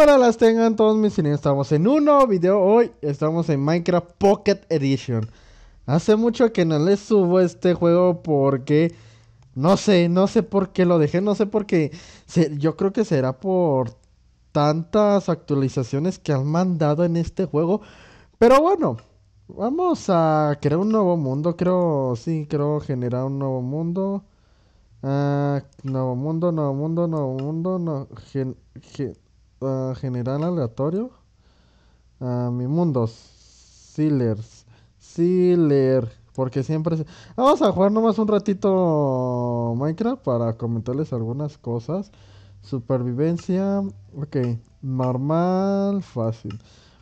para las tengan todos mis niños. Estamos en un nuevo video hoy. Estamos en Minecraft Pocket Edition. Hace mucho que no les subo este juego porque... No sé, no sé por qué lo dejé. No sé por qué... yo creo que será por tantas actualizaciones que han mandado en este juego. Pero bueno, vamos a crear un nuevo mundo. Creo, sí, creo generar un nuevo mundo. Ah, nuevo mundo, nuevo mundo, nuevo mundo, no, gen, gen, Ah, general aleatorio. A ah, mi mundo. Sealers. Sealer. Porque siempre Vamos a jugar nomás un ratito Minecraft para comentarles algunas cosas. Supervivencia. Ok. Normal. Fácil.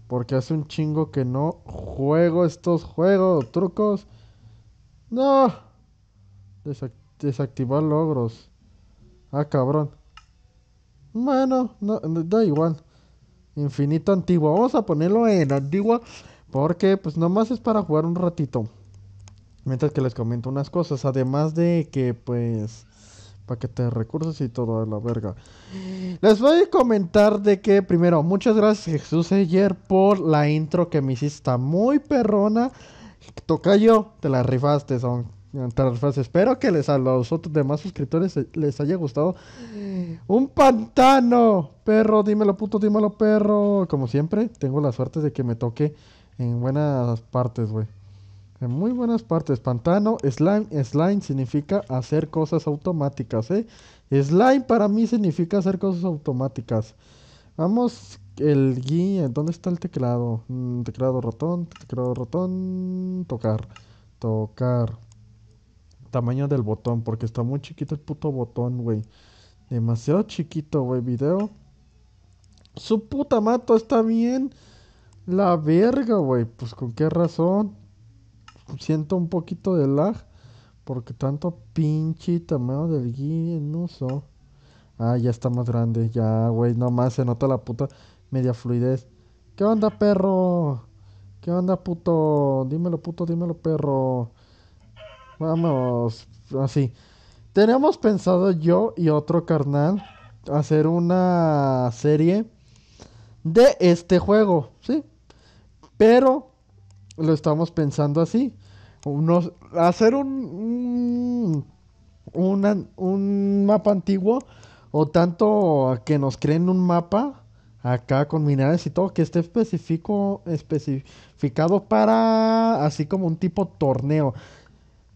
Porque hace un chingo que no juego estos juegos. Trucos. No. desactivar logros. Ah, cabrón. Bueno, da igual. Infinito antiguo. Vamos a ponerlo en antigua. Porque pues nomás es para jugar un ratito. Mientras que les comento unas cosas. Además de que pues... Paquete de recursos y todo la verga. Les voy a comentar de que primero, muchas gracias Jesús ayer por la intro que me hiciste. Está muy perrona. Toca yo, te la rifaste, son espero que les a los otros demás suscriptores les haya gustado. ¡Un pantano! Perro, dímelo puto, dímelo perro. Como siempre, tengo la suerte de que me toque en buenas partes, güey. En muy buenas partes. Pantano, slime, slime significa hacer cosas automáticas, ¿eh? Slime para mí significa hacer cosas automáticas. Vamos, el guía, ¿dónde está el teclado? Mm, teclado ratón, teclado rotón tocar, tocar tamaño del botón, porque está muy chiquito el puto botón, güey. Demasiado chiquito, güey, video. Su puta mato está bien. La verga, güey. Pues con qué razón. Siento un poquito de lag. Porque tanto pinche tamaño del guía en uso. Ah, ya está más grande. Ya, güey. Nomás se nota la puta media fluidez. ¿Qué onda, perro? ¿Qué onda, puto? Dímelo, puto, dímelo, perro. Vamos, así. Tenemos pensado yo y otro carnal hacer una serie de este juego, ¿sí? Pero lo estamos pensando así. Unos, hacer un, un, un mapa antiguo o tanto que nos creen un mapa acá con minerales y todo que esté específico especificado para así como un tipo torneo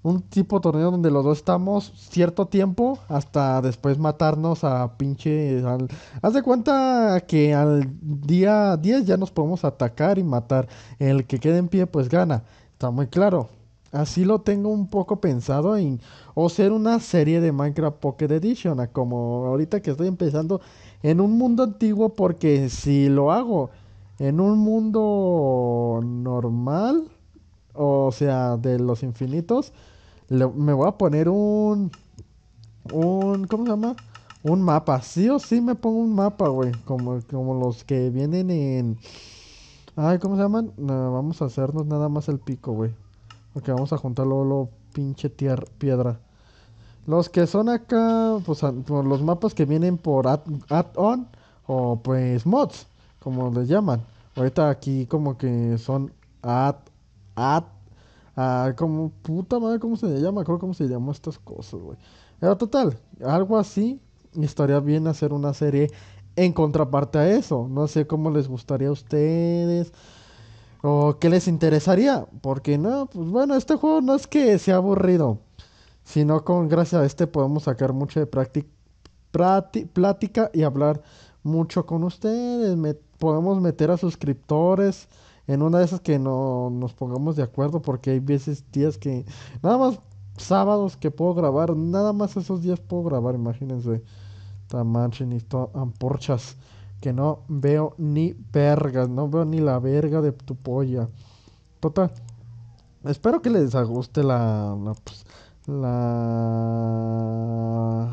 un tipo de torneo donde los dos estamos cierto tiempo hasta después matarnos a pinche... Al... Haz de cuenta que al día 10 ya nos podemos atacar y matar. El que quede en pie pues gana. Está muy claro. Así lo tengo un poco pensado en o ser una serie de Minecraft Pocket Edition, como ahorita que estoy empezando en un mundo antiguo porque si lo hago en un mundo normal, o sea, de los infinitos, me voy a poner un. Un. ¿Cómo se llama? Un mapa. Sí o sí me pongo un mapa, güey. Como, como los que vienen en. Ay, ¿cómo se llaman? vamos a hacernos nada más el pico, güey. Porque vamos a juntarlo lo pinche tierra, piedra. Los que son acá, pues, pues los mapas que vienen por add-on o pues mods, como les llaman. Ahorita aquí como que son add, add Ah, como, puta madre, ¿cómo se llama? Me cómo se llaman estas cosas, güey. Pero total, algo así estaría bien hacer una serie en contraparte a eso. No sé cómo les gustaría a ustedes o qué les interesaría. Porque no, pues bueno, este juego no es que sea aburrido, sino con gracias a este podemos sacar mucho de práctica plática y hablar mucho con ustedes. podemos meter a suscriptores en una de esas que no nos pongamos de acuerdo porque hay veces días que nada más sábados que puedo grabar, nada más esos días puedo grabar, imagínense. Tamachen y porchas que no veo ni vergas, no veo ni la verga de tu polla. Total. Espero que les guste la la pues, la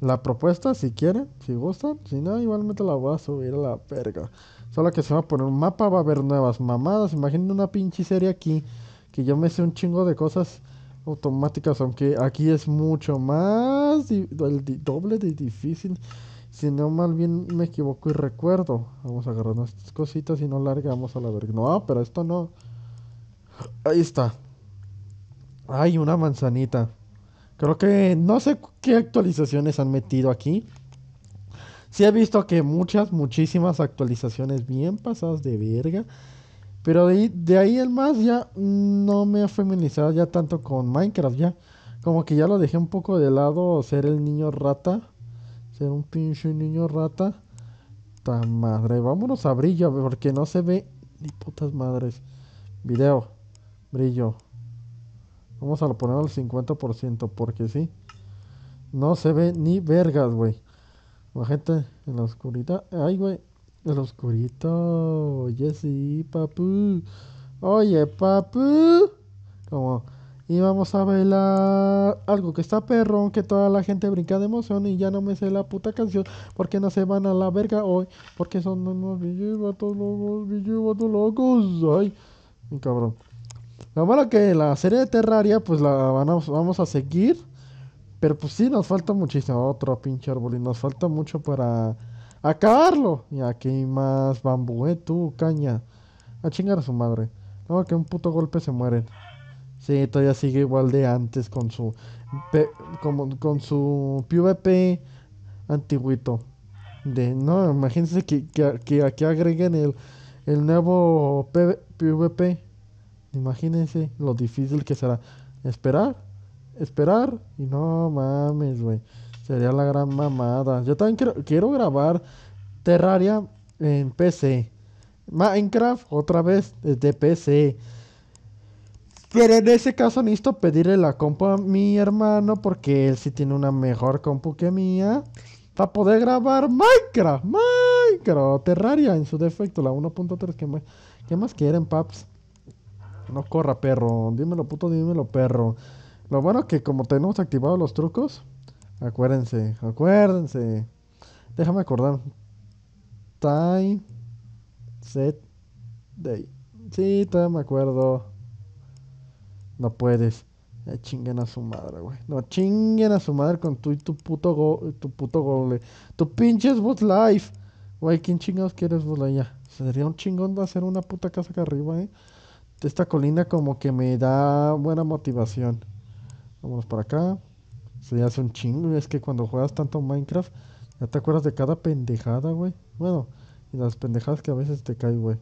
La propuesta si quieren, si gustan, si no igualmente la voy a subir a la verga. Solo que se va a poner un mapa, va a haber nuevas mamadas. Imaginen una pinche serie aquí, que yo me sé un chingo de cosas automáticas, aunque aquí es mucho más, el doble de difícil. Si no mal bien me equivoco y recuerdo. Vamos a agarrar nuestras cositas y no largamos a la verga. No, pero esto no. Ahí está. Hay una manzanita. Creo que no sé qué actualizaciones han metido aquí. Sí he visto que muchas, muchísimas actualizaciones bien pasadas de verga. Pero de ahí, el más ya no me ha feminizado ya tanto con Minecraft, ya. Como que ya lo dejé un poco de lado ser el niño rata. Ser un pinche niño rata. Tan madre. Vámonos a brillo, porque no se ve ni putas madres. Video. Brillo. Vamos a lo poner al 50% porque sí. No se ve ni vergas, güey. La gente en la oscuridad. Ay, güey. En la oscuridad. Oye, sí, papu. Oye, papu. Como y vamos a bailar algo que está perrón, que toda la gente brinca de emoción y ya no me sé la puta canción, porque no se van a la verga hoy, porque son unos los locos, los locos, ay, mi cabrón. Lo malo que la serie de Terraria, pues la vamos a seguir pero pues sí, nos falta muchísimo. Otro pinche árbol. Y nos falta mucho para acabarlo. Y aquí más bambú, ¿eh? tú, caña. A chingar a su madre. No, que un puto golpe se mueren. Sí, todavía sigue igual de antes con su. Como, con su PvP antiguito. De, no, imagínense que, aquí agreguen el, el nuevo PvP. Imagínense lo difícil que será. Esperar esperar. Y no mames, güey. Sería la gran mamada. Yo también quiero, quiero grabar Terraria en PC. Minecraft otra vez De PC. Pero en ese caso necesito pedirle la compu a mi hermano porque él sí tiene una mejor compu que mía. Para poder grabar Minecraft, Minecraft, Terraria en su defecto, la 1.3. Que más, ¿Qué más quieren, paps? No corra, perro. Dímelo, puto, dímelo, perro. Lo bueno que como tenemos activados los trucos, acuérdense, acuérdense. Déjame acordar. Time set day. Sí, todavía me acuerdo. No puedes. chinguen a su madre, güey. No chinguen a su madre con tu, tu puto tu puto gole Tu pinches bot life. Güey, ¿quién chingados quieres volar ya? Sería un chingón de hacer una puta casa acá arriba, eh. Esta colina como que me da buena motivación. Vámonos para acá. Se hace un chingo, es que cuando juegas tanto Minecraft, ya te acuerdas de cada pendejada, güey. Bueno, y las pendejadas que a veces te cae, güey.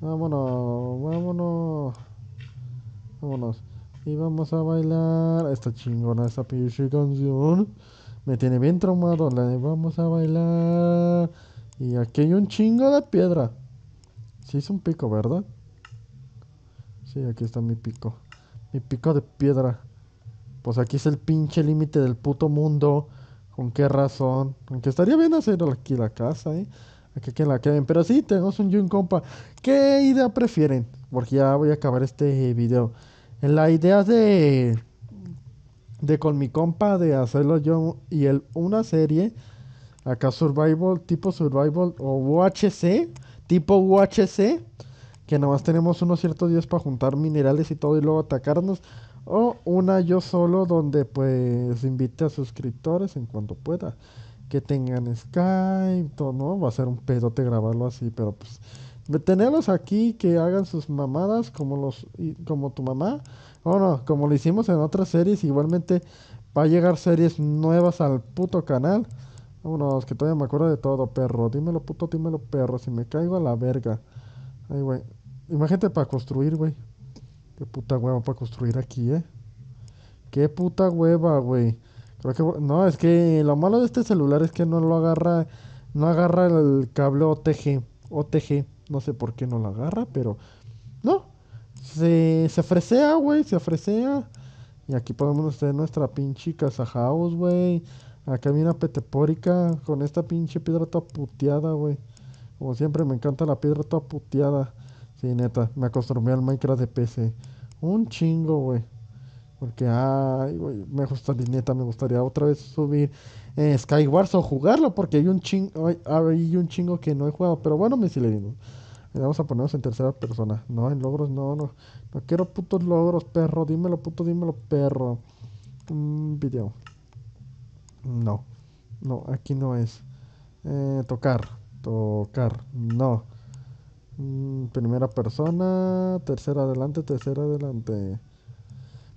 Vámonos, vámonos. Vámonos. Y vamos a bailar esta chingona, esta pinche canción. Me tiene bien traumado, la vamos a bailar. Y aquí hay un chingo de piedra. Sí es un pico, ¿verdad? Sí, aquí está mi pico. Mi pico de piedra pues aquí es el pinche límite del puto mundo. ¿Con qué razón? Aunque estaría bien hacer aquí la casa, ¿eh? Aquí que la queden. Pero sí, tenemos un Jun compa. ¿Qué idea prefieren? Porque ya voy a acabar este video. la idea de... De con mi compa, de hacerlo yo y él una serie. Acá survival, tipo survival o UHC. Tipo UHC. Que nada más tenemos unos ciertos días para juntar minerales y todo y luego atacarnos o una yo solo donde pues invite a suscriptores en cuanto pueda. Que tengan Skype, ¿no? Va a ser un pedote grabarlo así, pero pues tenerlos aquí que hagan sus mamadas como los como tu mamá o no como lo hicimos en otras series igualmente va a llegar series nuevas al puto canal vámonos que todavía me acuerdo de todo perro dímelo puto dímelo perro si me caigo a la verga ay güey imagínate para construir güey Qué puta hueva para construir aquí, ¿eh? Qué puta hueva, güey. Creo que... No, es que lo malo de este celular es que no lo agarra... No agarra el cable OTG. OTG. No sé por qué no lo agarra, pero... No. Se, se fresea, güey. Se fresea. Y aquí podemos hacer nuestra pinche casa house, güey. Acá viene una petepórica con esta pinche piedra toda puteada, güey. Como siempre, me encanta la piedra toda puteada. Sí, neta, me acostumbré al Minecraft de PC. Un chingo, güey. Porque, ay, güey, me gustaría, neta, me gustaría otra vez subir eh, Skywars o jugarlo, porque hay un chingo, hay, un chingo que no he jugado. Pero bueno, misilerino eh, vamos a ponernos en tercera persona. No, en logros, no, no. No quiero putos logros, perro. Dímelo, puto, dímelo, perro. Un mm, video. No, no, aquí no es. Eh, tocar, tocar, no. Mm, primera persona, tercera adelante, tercera adelante.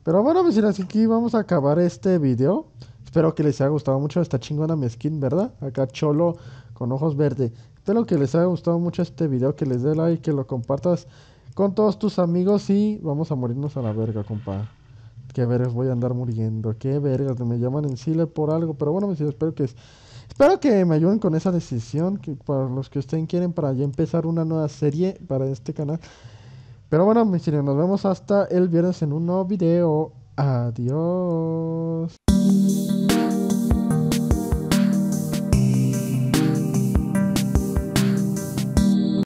Pero bueno, así que vamos a acabar este video. Espero que les haya gustado mucho esta chingona mi skin, ¿verdad? Acá cholo con ojos verdes. Espero que les haya gustado mucho este video, que les dé like, que lo compartas con todos tus amigos y vamos a morirnos a la verga, compa. Qué vergas voy a andar muriendo, qué vergas, me llaman en Chile por algo, pero bueno, hijos, espero que... Es... Espero que me ayuden con esa decisión, que para los que ustedes quieren, para ya empezar una nueva serie para este canal. Pero bueno, mis queridos, nos vemos hasta el viernes en un nuevo video. Adiós.